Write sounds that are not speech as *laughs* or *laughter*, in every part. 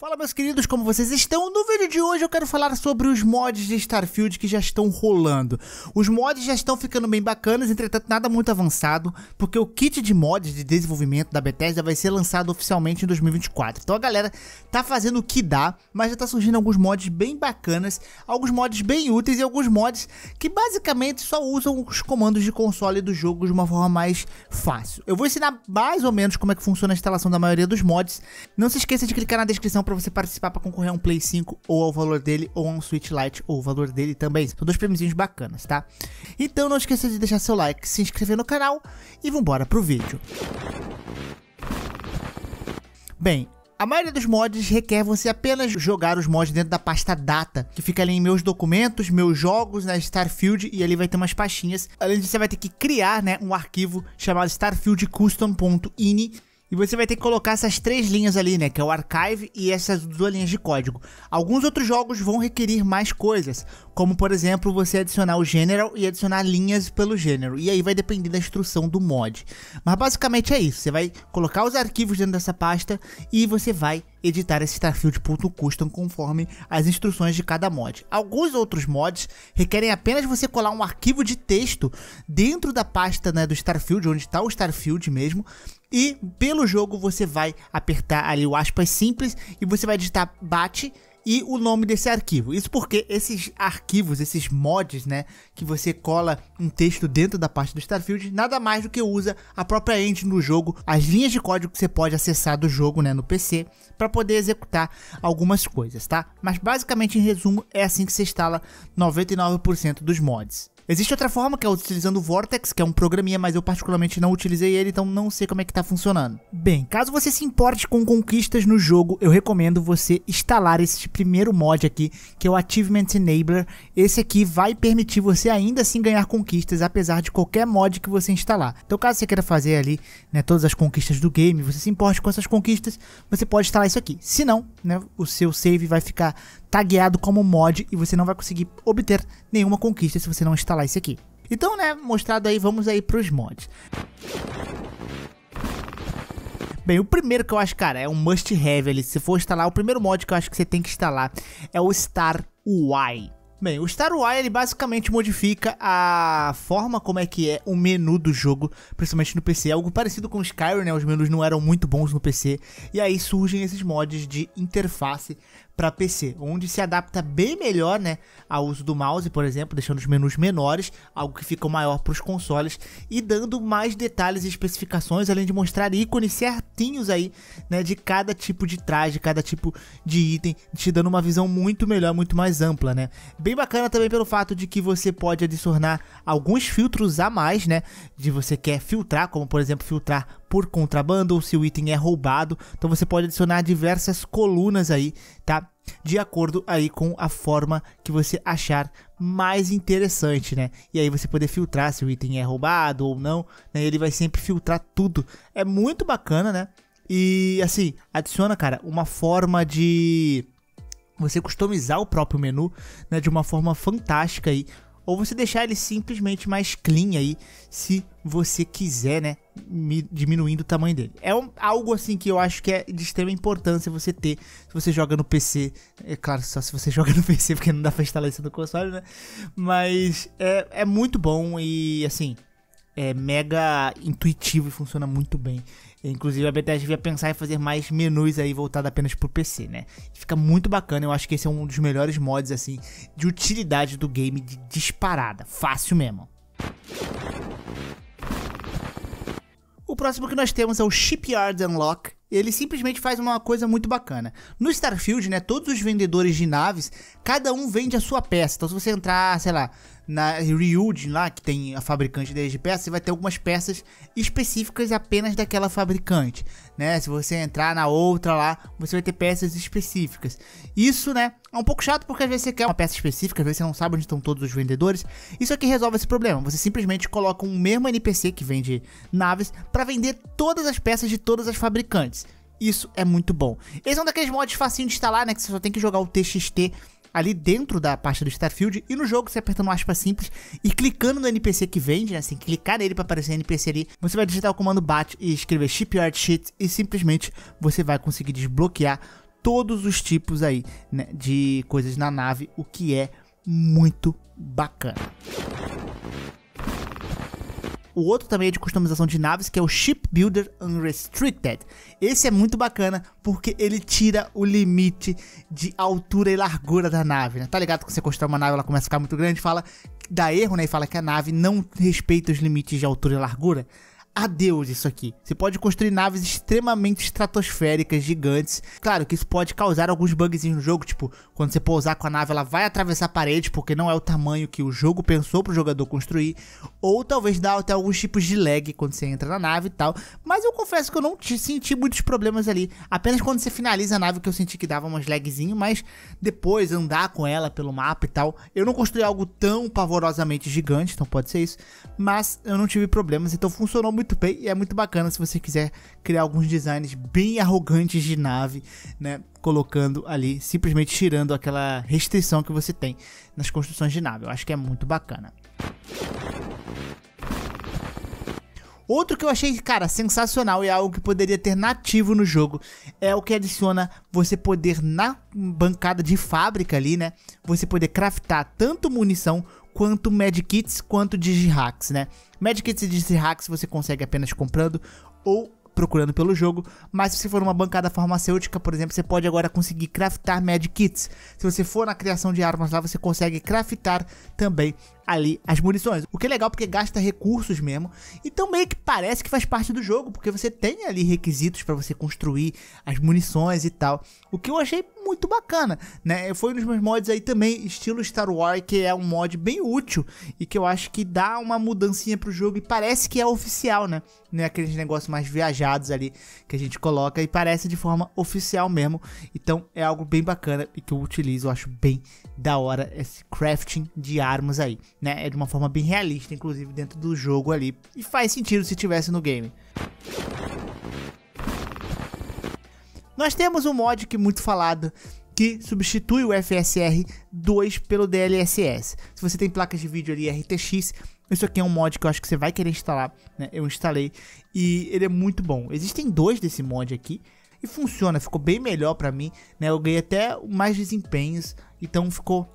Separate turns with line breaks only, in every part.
Fala meus queridos, como vocês estão? No vídeo de hoje eu quero falar sobre os mods de Starfield que já estão rolando. Os mods já estão ficando bem bacanas, entretanto nada muito avançado, porque o kit de mods de desenvolvimento da Bethesda vai ser lançado oficialmente em 2024. Então a galera tá fazendo o que dá, mas já tá surgindo alguns mods bem bacanas, alguns mods bem úteis e alguns mods que basicamente só usam os comandos de console do jogo de uma forma mais fácil. Eu vou ensinar mais ou menos como é que funciona a instalação da maioria dos mods. Não se esqueça de clicar na descrição para você participar para concorrer a um Play 5 ou ao valor dele, ou a um Switch Lite ou o valor dele também. São dois prêmiozinhos bacanas, tá? Então não esqueça de deixar seu like, se inscrever no canal e vambora pro vídeo. Bem, a maioria dos mods requer você apenas jogar os mods dentro da pasta data, que fica ali em meus documentos, meus jogos, na né, Starfield, e ali vai ter umas pastinhas. Além disso, você vai ter que criar né, um arquivo chamado starfieldcustom.ini, e você vai ter que colocar essas três linhas ali, né? Que é o archive e essas duas linhas de código. Alguns outros jogos vão requerir mais coisas, como por exemplo você adicionar o general e adicionar linhas pelo general. E aí vai depender da instrução do mod. Mas basicamente é isso. Você vai colocar os arquivos dentro dessa pasta e você vai editar esse starfield.custom conforme as instruções de cada mod. Alguns outros mods requerem apenas você colar um arquivo de texto dentro da pasta né, do Starfield, onde está o Starfield mesmo, e pelo jogo você vai apertar ali o aspas simples e você vai digitar bate e o nome desse arquivo. Isso porque esses arquivos, esses mods, né, que você cola um texto dentro da parte do Starfield, nada mais do que usa a própria engine do jogo, as linhas de código que você pode acessar do jogo, né, no PC, para poder executar algumas coisas, tá? Mas basicamente em resumo é assim que você instala 99% dos mods. Existe outra forma que é utilizando o Vortex, que é um programinha, mas eu particularmente não utilizei ele, então não sei como é que tá funcionando. Bem, caso você se importe com conquistas no jogo, eu recomendo você instalar esse primeiro mod aqui, que é o Achievement Enabler. Esse aqui vai permitir você ainda assim ganhar conquistas, apesar de qualquer mod que você instalar. Então caso você queira fazer ali, né, todas as conquistas do game, você se importe com essas conquistas, você pode instalar isso aqui. Se não, né, o seu save vai ficar tagueado como mod e você não vai conseguir obter nenhuma conquista se você não instalar instalar isso aqui. Então, né, mostrado aí, vamos aí para os mods. Bem, o primeiro que eu acho, cara, é um must have ali. Se for instalar, o primeiro mod que eu acho que você tem que instalar é o Star UI. Bem, o Star UI ele basicamente modifica a forma como é que é o menu do jogo, principalmente no PC. É algo parecido com o Skyrim, né? Os menus não eram muito bons no PC. E aí surgem esses mods de interface para PC, onde se adapta bem melhor, né, ao uso do mouse, por exemplo, deixando os menus menores, algo que fica maior para os consoles e dando mais detalhes e especificações, além de mostrar ícones certinhos aí, né, de cada tipo de traje, cada tipo de item, te dando uma visão muito melhor, muito mais ampla, né? Bem bacana também pelo fato de que você pode adicionar alguns filtros a mais, né, de você quer filtrar, como por exemplo, filtrar por contrabando ou se o item é roubado. Então você pode adicionar diversas colunas aí, tá? de acordo aí com a forma que você achar mais interessante, né? E aí você poder filtrar se o item é roubado ou não, né? Ele vai sempre filtrar tudo. É muito bacana, né? E assim, adiciona, cara, uma forma de você customizar o próprio menu, né, de uma forma fantástica aí, ou você deixar ele simplesmente mais clean aí, se você quiser, né, diminuindo o tamanho dele. É um, algo assim que eu acho que é de extrema importância você ter, se você joga no PC, é claro, só se você *laughs* joga no PC, porque não dá pra instalar isso no console, né, mas é, é muito bom e, assim, é mega intuitivo e funciona muito bem. Inclusive a Bethesda devia pensar em fazer mais menus aí voltado apenas pro PC, né? Fica muito bacana, eu acho que esse é um dos melhores mods assim de utilidade do game de disparada, fácil mesmo. O próximo que nós temos é o Shipyard Unlock. Ele simplesmente faz uma coisa muito bacana. No Starfield, né, todos os vendedores de naves, cada um vende a sua peça. Então se você entrar, sei lá, na Ryujin lá, que tem a fabricante de peças, você vai ter algumas peças específicas apenas daquela fabricante, né? Se você entrar na outra lá, você vai ter peças específicas. Isso, né, é um pouco chato porque às vezes você quer uma peça específica, às vezes você não sabe onde estão todos os vendedores. Isso aqui é resolve esse problema. Você simplesmente coloca um mesmo NPC que vende naves para vender todas as peças de todas as fabricantes. Isso é muito bom. Esse é um daqueles mods facinho de instalar, né? Que você só tem que jogar o TXT ali dentro da pasta do Starfield e no jogo, você apertando aspa simples e clicando no NPC que vende, né, assim, clicar nele para aparecer NPC ali, você vai digitar o comando BAT e escrever Shipyard Sheet e simplesmente você vai conseguir desbloquear todos os tipos aí né, de coisas na nave, o que é muito bacana. O outro também é de customização de naves, que é o Shipbuilder Unrestricted. Esse é muito bacana porque ele tira o limite de altura e largura da nave, né? Tá ligado que você constrói uma nave, ela começa a ficar muito grande, fala dá erro, né? E fala que a nave não respeita os limites de altura e largura adeus isso aqui. Você pode construir naves extremamente estratosféricas, gigantes. Claro que isso pode causar alguns bugs no jogo, tipo, quando você pousar com a nave, ela vai atravessar paredes, porque não é o tamanho que o jogo pensou pro jogador construir. Ou talvez dá até alguns tipos de lag quando você entra na nave e tal. Mas eu confesso que eu não senti muitos problemas ali. Apenas quando você finaliza a nave que eu senti que dava umas lagzinho, mas depois andar com ela pelo mapa e tal. Eu não construí algo tão pavorosamente gigante, então pode ser isso. Mas eu não tive problemas, então funcionou muito muito bem e é muito bacana se você quiser criar alguns designs bem arrogantes de nave, né? Colocando ali, simplesmente tirando aquela restrição que você tem nas construções de nave. Eu acho que é muito bacana. Outro que eu achei, cara, sensacional e é algo que poderia ter nativo no jogo é o que adiciona você poder na bancada de fábrica ali, né? Você poder craftar tanto munição quanto medkits, quanto digihacks, né? Medkits e digihacks você consegue apenas comprando ou procurando pelo jogo, mas se você for uma bancada farmacêutica, por exemplo, você pode agora conseguir craftar medkits. Se você for na criação de armas lá, você consegue craftar também ali as munições. O que é legal porque gasta recursos mesmo. Então meio que parece que faz parte do jogo, porque você tem ali requisitos para você construir as munições e tal. O que eu achei muito bacana, né? Foi um dos meus mods aí também, estilo Star Wars, que é um mod bem útil e que eu acho que dá uma mudancinha pro jogo e parece que é oficial, né? Não é aqueles negócios mais viajados ali que a gente coloca e parece de forma oficial mesmo. Então é algo bem bacana e que eu utilizo, eu acho bem da hora esse crafting de armas aí, né? É de uma forma bem realista, inclusive dentro do jogo ali. E faz sentido se tivesse no game. Nós temos um mod que é muito falado que substitui o FSR 2 pelo DLSS. Se você tem placas de vídeo ali RTX, isso aqui é um mod que eu acho que você vai querer instalar, né? Eu instalei e ele é muito bom. Existem dois desse mod aqui, e funciona, ficou bem melhor para mim, né? Eu ganhei até mais desempenhos, então ficou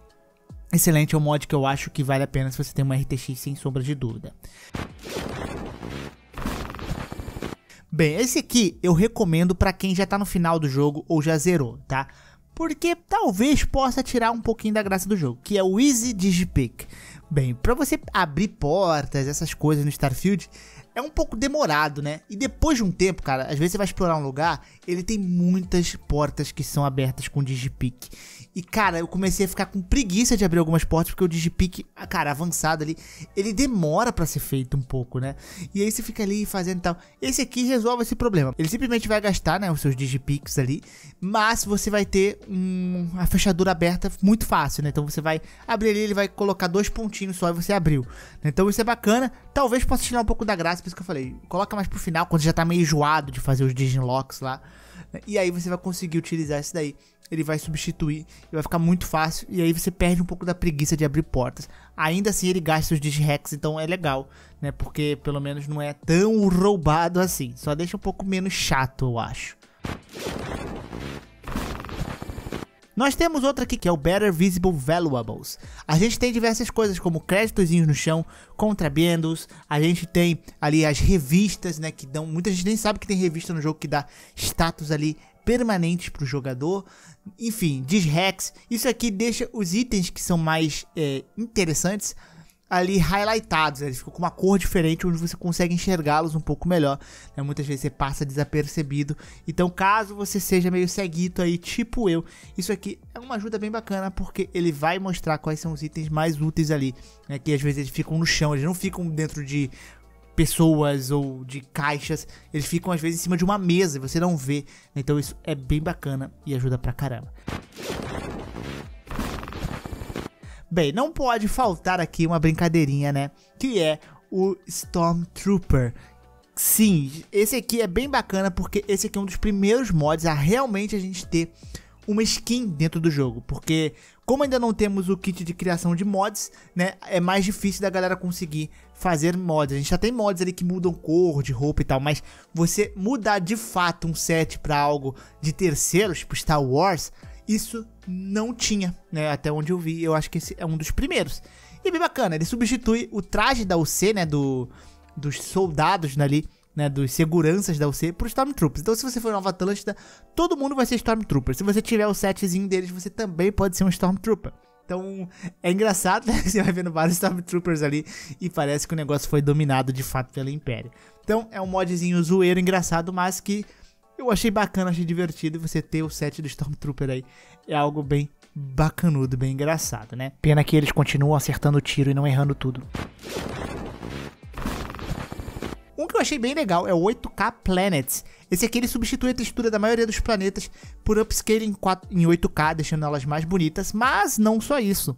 excelente. É um mod que eu acho que vale a pena se você tem uma RTX sem sombra de dúvida. Bem, esse aqui eu recomendo para quem já tá no final do jogo ou já zerou, tá? Porque talvez possa tirar um pouquinho da graça do jogo, que é o Easy Digipick. Bem, para você abrir portas, essas coisas no Starfield, é um pouco demorado, né? E depois de um tempo, cara, às vezes você vai explorar um lugar, ele tem muitas portas que são abertas com digipick. E, cara, eu comecei a ficar com preguiça de abrir algumas portas, porque o digipick, ah, cara, avançado ali, ele demora para ser feito um pouco, né? E aí você fica ali fazendo tal. Esse aqui resolve esse problema. Ele simplesmente vai gastar, né, os seus digipicks ali, mas você vai ter um, uma fechadura aberta muito fácil, né? Então você vai abrir ali, ele vai colocar dois pontinhos só e você abriu. Né? Então isso é bacana. Talvez possa tirar um pouco da graça, por isso que eu falei, coloca mais pro final, quando já tá meio enjoado de fazer os Digilocks lá. Né? E aí você vai conseguir utilizar isso daí ele vai substituir e vai ficar muito fácil. E aí você perde um pouco da preguiça de abrir portas. Ainda assim, ele gasta os digihacks, então é legal, né? Porque pelo menos não é tão roubado assim. Só deixa um pouco menos chato, eu acho. Nós temos outra aqui que é o Better Visible Valuables. A gente tem diversas coisas como créditos no chão, contrabandos a gente tem ali as revistas, né, que dão, muita gente nem sabe que tem revista no jogo que dá status ali permanente para o jogador. Enfim, Rex. Isso aqui deixa os itens que são mais é, interessantes ali highlightados. Eles ficam com uma cor diferente, onde você consegue enxergá-los um pouco melhor. Né? Muitas vezes você passa desapercebido. Então, caso você seja meio ceguito aí, tipo eu, isso aqui é uma ajuda bem bacana, porque ele vai mostrar quais são os itens mais úteis ali. Né? Que às vezes eles ficam no chão, eles não ficam dentro de pessoas ou de caixas, eles ficam às vezes em cima de uma mesa e você não vê. Então isso é bem bacana e ajuda pra caramba. Bem, não pode faltar aqui uma brincadeirinha, né? Que é o Stormtrooper. Sim, esse aqui é bem bacana porque esse aqui é um dos primeiros mods a realmente a gente ter uma skin dentro do jogo, porque como ainda não temos o kit de criação de mods, né, é mais difícil da galera conseguir fazer mods. A gente já tem mods ali que mudam cor de roupa e tal, mas você mudar de fato um set para algo de terceiros, tipo Star Wars, isso não tinha, né, até onde eu vi, eu acho que esse é um dos primeiros. E é bem bacana, ele substitui o traje da UC, né, do, dos soldados ali, né, dos seguranças da UC pro Stormtroopers. Então, se você for Nova Atlântida, todo mundo vai ser Stormtrooper. Se você tiver o setzinho deles, você também pode ser um Stormtrooper. Então, é engraçado, *laughs* né? Você vai vendo vários Stormtroopers ali e parece que o negócio foi dominado de fato pelo Império. Então, é um modzinho zoeiro, engraçado, mas que eu achei bacana, achei divertido. Você ter o set do Stormtrooper aí é algo bem bacanudo, bem engraçado, né? Pena que eles continuam acertando o tiro e não errando tudo. Um que eu achei bem legal é o 8K Planets. Esse aqui ele substitui a textura da maioria dos planetas por upscaling em, 4, em 8K, deixando elas mais bonitas, mas não só isso.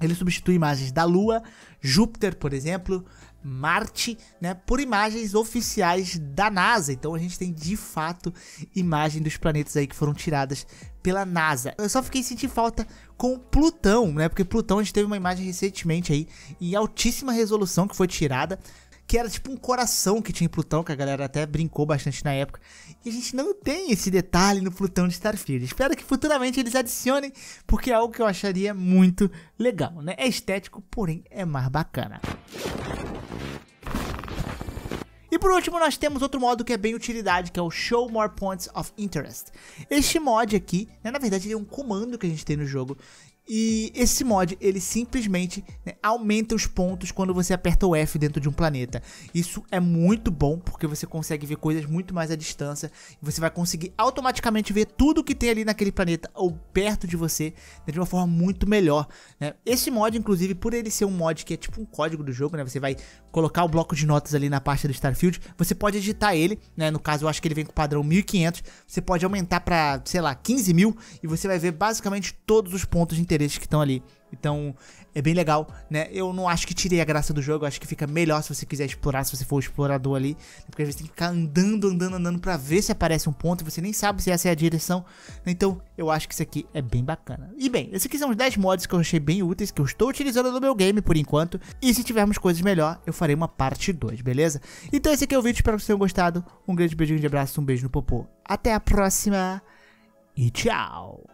Ele substitui imagens da Lua, Júpiter, por exemplo, Marte, né, por imagens oficiais da NASA. Então a gente tem de fato imagem dos planetas aí que foram tiradas pela NASA. Eu só fiquei sentindo falta com Plutão, né? Porque Plutão a gente teve uma imagem recentemente aí em altíssima resolução que foi tirada, que era tipo um coração que tinha em Plutão, que a galera até brincou bastante na época. E a gente não tem esse detalhe no Plutão de Starfield. Espero que futuramente eles adicionem, porque é algo que eu acharia muito legal, né? É estético, porém é mais bacana. E por último, nós temos outro modo que é bem utilidade, que é o Show More Points of Interest. Este mod aqui, né, na verdade, é um comando que a gente tem no jogo, e esse mod, ele simplesmente né, aumenta os pontos quando você aperta o F dentro de um planeta. Isso é muito bom, porque você consegue ver coisas muito mais à distância. você vai conseguir automaticamente ver tudo que tem ali naquele planeta ou perto de você né, de uma forma muito melhor. Né? Esse mod, inclusive, por ele ser um mod que é tipo um código do jogo, né? Você vai colocar o bloco de notas ali na pasta do Starfield. Você pode editar ele, né? No caso, eu acho que ele vem com o padrão 1500. Você pode aumentar para, sei lá, 15 mil. E você vai ver basicamente todos os pontos interessantes interesses que estão ali. Então, é bem legal, né? Eu não acho que tirei a graça do jogo, acho que fica melhor se você quiser explorar, se você for o explorador ali. Porque às vezes tem que ficar andando, andando, andando pra ver se aparece um ponto e você nem sabe se essa é a direção. Então, eu acho que isso aqui é bem bacana. E bem, esses aqui são os 10 mods que eu achei bem úteis, que eu estou utilizando no meu game por enquanto. E se tivermos coisas melhor, eu farei uma parte 2, beleza? Então esse aqui é o vídeo, espero que vocês tenham gostado. Um grande beijinho de abraço, um beijo no popô. Até a próxima e tchau!